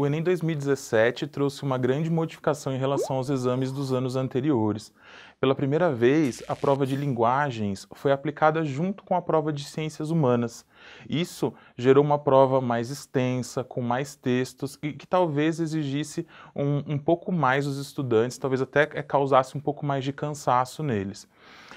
o Enem 2017 trouxe uma grande modificação em relação aos exames dos anos anteriores. Pela primeira vez, a prova de linguagens foi aplicada junto com a prova de ciências humanas. Isso gerou uma prova mais extensa, com mais textos e que talvez exigisse um, um pouco mais dos estudantes, talvez até é, causasse um pouco mais de cansaço neles.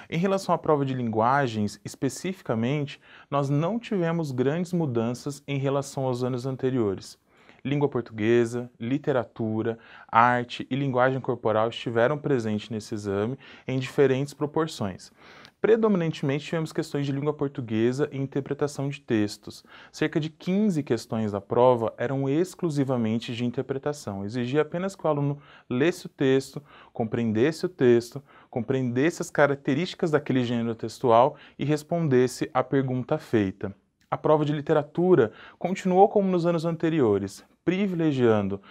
Em relação à prova de linguagens, especificamente, nós não tivemos grandes mudanças em relação aos anos anteriores língua portuguesa, literatura, arte e linguagem corporal estiveram presentes nesse exame em diferentes proporções. Predominantemente tivemos questões de língua portuguesa e interpretação de textos. Cerca de 15 questões da prova eram exclusivamente de interpretação. Exigia apenas que o aluno lesse o texto, compreendesse o texto, compreendesse as características daquele gênero textual e respondesse à pergunta feita. A prova de literatura continuou como nos anos anteriores, privilegiando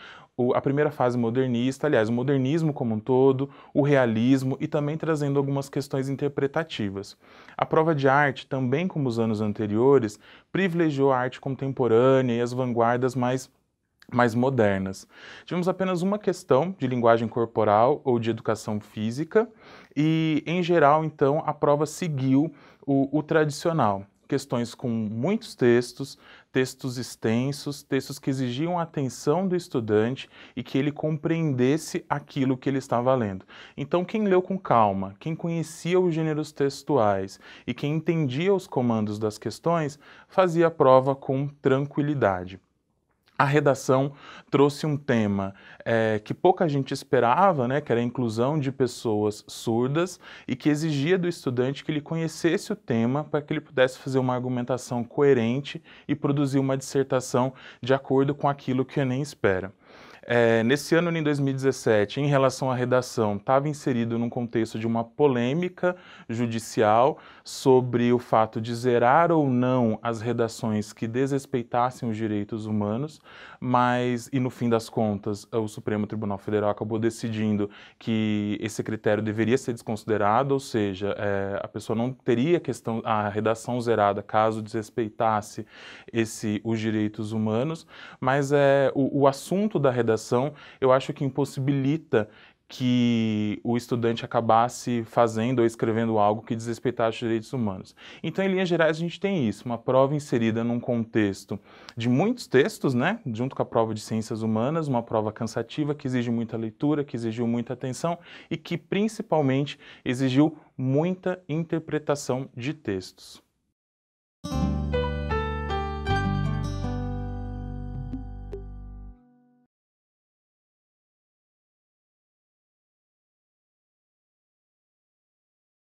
a primeira fase modernista, aliás, o modernismo como um todo, o realismo e também trazendo algumas questões interpretativas. A prova de arte, também como os anos anteriores, privilegiou a arte contemporânea e as vanguardas mais mais modernas. Tivemos apenas uma questão de linguagem corporal ou de educação física e, em geral, então, a prova seguiu o, o tradicional questões com muitos textos, textos extensos, textos que exigiam a atenção do estudante e que ele compreendesse aquilo que ele estava lendo. Então, quem leu com calma, quem conhecia os gêneros textuais e quem entendia os comandos das questões, fazia a prova com tranquilidade a redação trouxe um tema é, que pouca gente esperava, né, que era a inclusão de pessoas surdas e que exigia do estudante que ele conhecesse o tema para que ele pudesse fazer uma argumentação coerente e produzir uma dissertação de acordo com aquilo que o Enem espera. É, nesse ano, em 2017, em relação à redação, estava inserido num contexto de uma polêmica judicial sobre o fato de zerar ou não as redações que desrespeitassem os direitos humanos, mas, e no fim das contas, o Supremo Tribunal Federal acabou decidindo que esse critério deveria ser desconsiderado, ou seja, é, a pessoa não teria questão, a redação zerada caso desrespeitasse esse, os direitos humanos, mas é, o, o assunto da redação redação, eu acho que impossibilita que o estudante acabasse fazendo ou escrevendo algo que desrespeitasse os direitos humanos. Então, em linhas gerais, a gente tem isso, uma prova inserida num contexto de muitos textos, né, junto com a prova de ciências humanas, uma prova cansativa que exige muita leitura, que exigiu muita atenção e que, principalmente, exigiu muita interpretação de textos.